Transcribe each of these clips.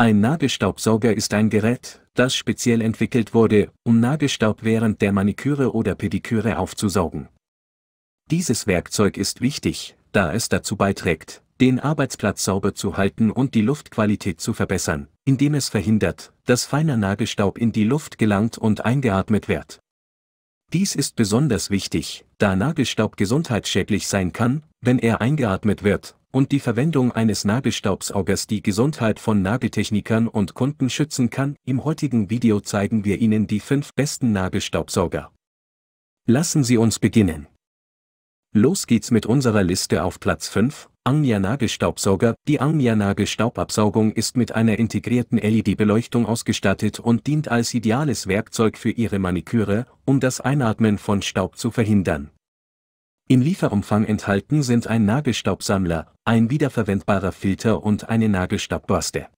Ein Nagelstaubsauger ist ein Gerät, das speziell entwickelt wurde, um Nagelstaub während der Maniküre oder Pediküre aufzusaugen. Dieses Werkzeug ist wichtig, da es dazu beiträgt, den Arbeitsplatz sauber zu halten und die Luftqualität zu verbessern, indem es verhindert, dass feiner Nagelstaub in die Luft gelangt und eingeatmet wird. Dies ist besonders wichtig, da Nagelstaub gesundheitsschädlich sein kann, wenn er eingeatmet wird und die Verwendung eines Nagelstaubsaugers die Gesundheit von Nageltechnikern und Kunden schützen kann. Im heutigen Video zeigen wir Ihnen die fünf besten Nagelstaubsauger. Lassen Sie uns beginnen. Los geht's mit unserer Liste auf Platz 5, Anglia Nagelstaubsauger. Die Anglia Nagelstaubabsaugung ist mit einer integrierten LED-Beleuchtung ausgestattet und dient als ideales Werkzeug für Ihre Maniküre, um das Einatmen von Staub zu verhindern. Im Lieferumfang enthalten sind ein Nagelstaubsammler, ein wiederverwendbarer Filter und eine Nagelstaubbürste.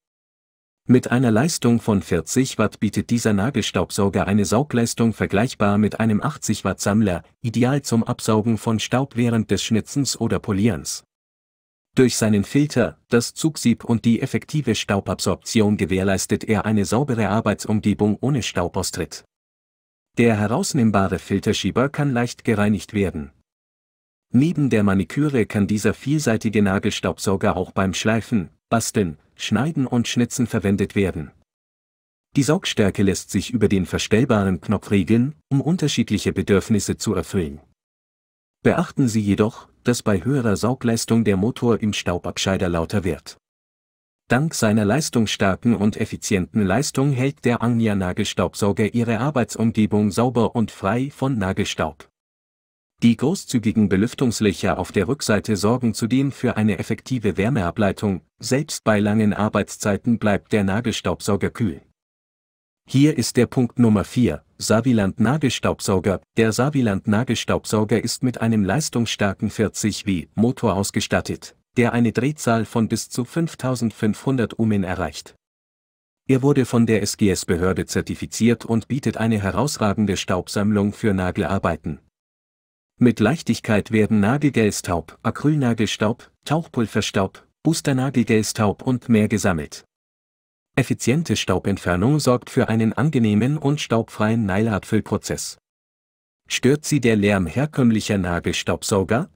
Mit einer Leistung von 40 Watt bietet dieser Nagelstaubsauger eine Saugleistung vergleichbar mit einem 80 Watt Sammler, ideal zum Absaugen von Staub während des Schnitzens oder Polierens. Durch seinen Filter, das Zugsieb und die effektive Staubabsorption gewährleistet er eine saubere Arbeitsumgebung ohne Staubaustritt. Der herausnehmbare Filterschieber kann leicht gereinigt werden, Neben der Maniküre kann dieser vielseitige Nagelstaubsauger auch beim Schleifen, Basteln, Schneiden und Schnitzen verwendet werden. Die Saugstärke lässt sich über den verstellbaren Knopf regeln, um unterschiedliche Bedürfnisse zu erfüllen. Beachten Sie jedoch, dass bei höherer Saugleistung der Motor im Staubabscheider lauter wird. Dank seiner leistungsstarken und effizienten Leistung hält der Angnia Nagelstaubsauger Ihre Arbeitsumgebung sauber und frei von Nagelstaub. Die großzügigen Belüftungslöcher auf der Rückseite sorgen zudem für eine effektive Wärmeableitung, selbst bei langen Arbeitszeiten bleibt der Nagelstaubsauger kühl. Hier ist der Punkt Nummer 4, Saviland Nagelstaubsauger. Der Saviland Nagelstaubsauger ist mit einem leistungsstarken 40 W Motor ausgestattet, der eine Drehzahl von bis zu 5500 Umen erreicht. Er wurde von der SGS-Behörde zertifiziert und bietet eine herausragende Staubsammlung für Nagelarbeiten mit Leichtigkeit werden Nagelgelstaub, Acrylnagelstaub, Tauchpulverstaub, Boosternagelgelstaub und mehr gesammelt. Effiziente Staubentfernung sorgt für einen angenehmen und staubfreien Neilartfüllprozess. Stört Sie der Lärm herkömmlicher Nagelstaubsauger?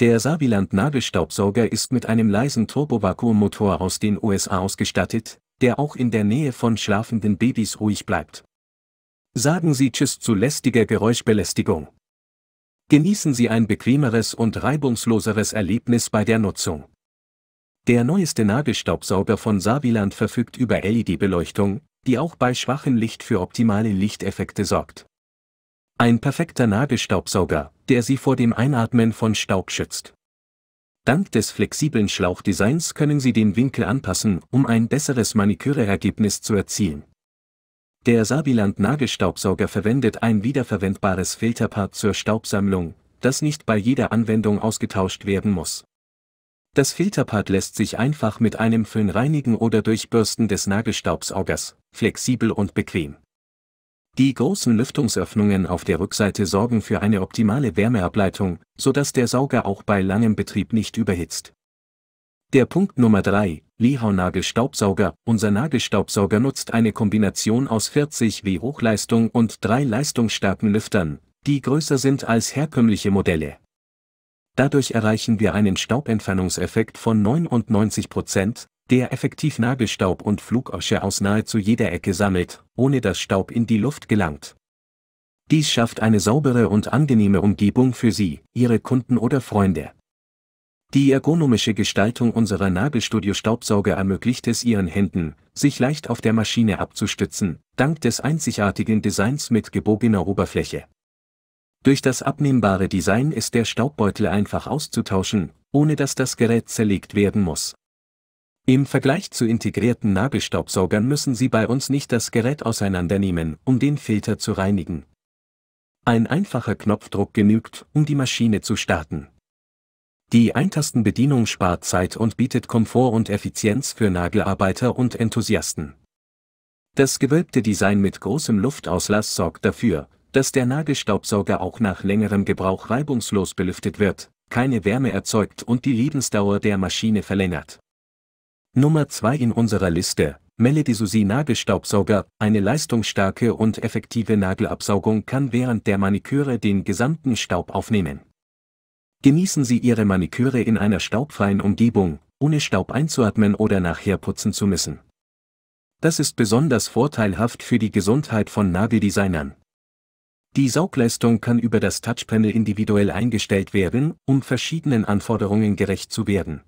Der Saviland Nagelstaubsauger ist mit einem leisen Turbovakuummotor aus den USA ausgestattet, der auch in der Nähe von schlafenden Babys ruhig bleibt. Sagen Sie Tschüss zu lästiger Geräuschbelästigung genießen Sie ein bequemeres und reibungsloseres Erlebnis bei der Nutzung. Der neueste Nagelstaubsauger von Saviland verfügt über LED-Beleuchtung, die auch bei schwachem Licht für optimale Lichteffekte sorgt. Ein perfekter Nagelstaubsauger, der Sie vor dem Einatmen von Staub schützt. Dank des flexiblen Schlauchdesigns können Sie den Winkel anpassen, um ein besseres Maniküreergebnis zu erzielen. Der Sabiland Nagelstaubsauger verwendet ein wiederverwendbares Filterpaar zur Staubsammlung, das nicht bei jeder Anwendung ausgetauscht werden muss. Das Filterpad lässt sich einfach mit einem Föhn reinigen oder durchbürsten des Nagelstaubsaugers, flexibel und bequem. Die großen Lüftungsöffnungen auf der Rückseite sorgen für eine optimale Wärmeableitung, sodass der Sauger auch bei langem Betrieb nicht überhitzt. Der Punkt Nummer 3, Lehau-Nagelstaubsauger. Unser Nagelstaubsauger nutzt eine Kombination aus 40 W Hochleistung und drei leistungsstarken Lüftern, die größer sind als herkömmliche Modelle. Dadurch erreichen wir einen Staubentfernungseffekt von 99%, der effektiv Nagelstaub und Flugosche aus nahezu jeder Ecke sammelt, ohne dass Staub in die Luft gelangt. Dies schafft eine saubere und angenehme Umgebung für Sie, Ihre Kunden oder Freunde. Die ergonomische Gestaltung unserer Nagelstudio-Staubsauger ermöglicht es ihren Händen, sich leicht auf der Maschine abzustützen, dank des einzigartigen Designs mit gebogener Oberfläche. Durch das abnehmbare Design ist der Staubbeutel einfach auszutauschen, ohne dass das Gerät zerlegt werden muss. Im Vergleich zu integrierten Nagelstaubsaugern müssen Sie bei uns nicht das Gerät auseinandernehmen, um den Filter zu reinigen. Ein einfacher Knopfdruck genügt, um die Maschine zu starten. Die Eintastenbedienung spart Zeit und bietet Komfort und Effizienz für Nagelarbeiter und Enthusiasten. Das gewölbte Design mit großem Luftauslass sorgt dafür, dass der Nagelstaubsauger auch nach längerem Gebrauch reibungslos belüftet wird, keine Wärme erzeugt und die Lebensdauer der Maschine verlängert. Nummer 2 in unserer Liste, Melody Susi Nagelstaubsauger, eine leistungsstarke und effektive Nagelabsaugung kann während der Maniküre den gesamten Staub aufnehmen. Genießen Sie Ihre Maniküre in einer staubfreien Umgebung, ohne Staub einzuatmen oder nachher putzen zu müssen. Das ist besonders vorteilhaft für die Gesundheit von Nageldesignern. Die Saugleistung kann über das Touchpanel individuell eingestellt werden, um verschiedenen Anforderungen gerecht zu werden.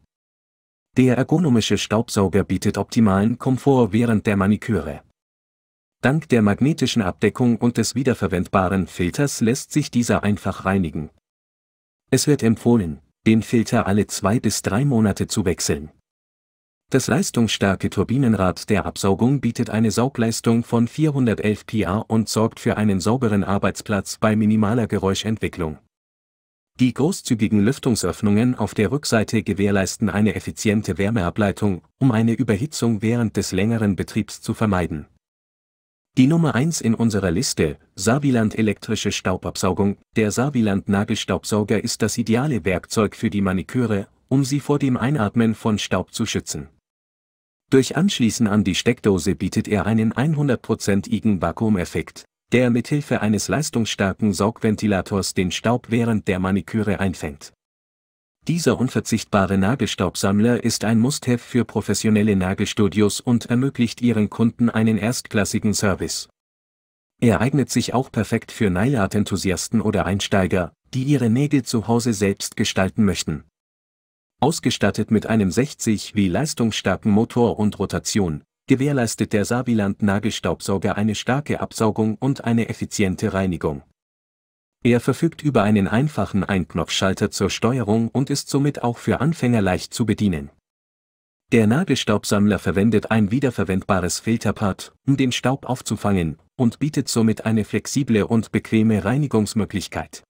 Der ergonomische Staubsauger bietet optimalen Komfort während der Maniküre. Dank der magnetischen Abdeckung und des wiederverwendbaren Filters lässt sich dieser einfach reinigen, es wird empfohlen, den Filter alle zwei bis drei Monate zu wechseln. Das leistungsstarke Turbinenrad der Absaugung bietet eine Saugleistung von 411 PA und sorgt für einen sauberen Arbeitsplatz bei minimaler Geräuschentwicklung. Die großzügigen Lüftungsöffnungen auf der Rückseite gewährleisten eine effiziente Wärmeableitung, um eine Überhitzung während des längeren Betriebs zu vermeiden die Nummer 1 in unserer Liste, Sabiland elektrische Staubabsaugung. Der Sabiland Nagelstaubsauger ist das ideale Werkzeug für die Maniküre, um sie vor dem Einatmen von Staub zu schützen. Durch Anschließen an die Steckdose bietet er einen 100%igen Vakuumeffekt, der mithilfe eines leistungsstarken Saugventilators den Staub während der Maniküre einfängt. Dieser unverzichtbare Nagelstaubsammler ist ein Must-Have für professionelle Nagelstudios und ermöglicht ihren Kunden einen erstklassigen Service. Er eignet sich auch perfekt für nail enthusiasten oder Einsteiger, die ihre Nägel zu Hause selbst gestalten möchten. Ausgestattet mit einem 60 W leistungsstarken Motor und Rotation, gewährleistet der Saviland Nagelstaubsauger eine starke Absaugung und eine effiziente Reinigung er verfügt über einen einfachen Einknopfschalter zur Steuerung und ist somit auch für Anfänger leicht zu bedienen. Der Nagelstaubsammler verwendet ein wiederverwendbares Filterpad, um den Staub aufzufangen, und bietet somit eine flexible und bequeme Reinigungsmöglichkeit.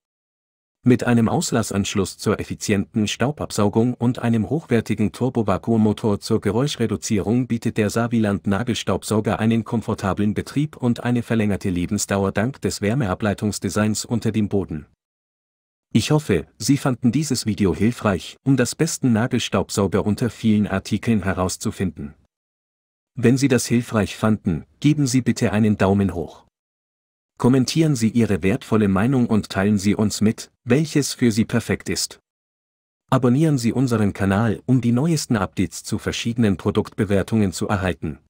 Mit einem Auslassanschluss zur effizienten Staubabsaugung und einem hochwertigen Turbovakuummotor zur Geräuschreduzierung bietet der Saviland Nagelstaubsauger einen komfortablen Betrieb und eine verlängerte Lebensdauer dank des Wärmeableitungsdesigns unter dem Boden. Ich hoffe, Sie fanden dieses Video hilfreich, um das besten Nagelstaubsauger unter vielen Artikeln herauszufinden. Wenn Sie das hilfreich fanden, geben Sie bitte einen Daumen hoch. Kommentieren Sie Ihre wertvolle Meinung und teilen Sie uns mit, welches für Sie perfekt ist. Abonnieren Sie unseren Kanal, um die neuesten Updates zu verschiedenen Produktbewertungen zu erhalten.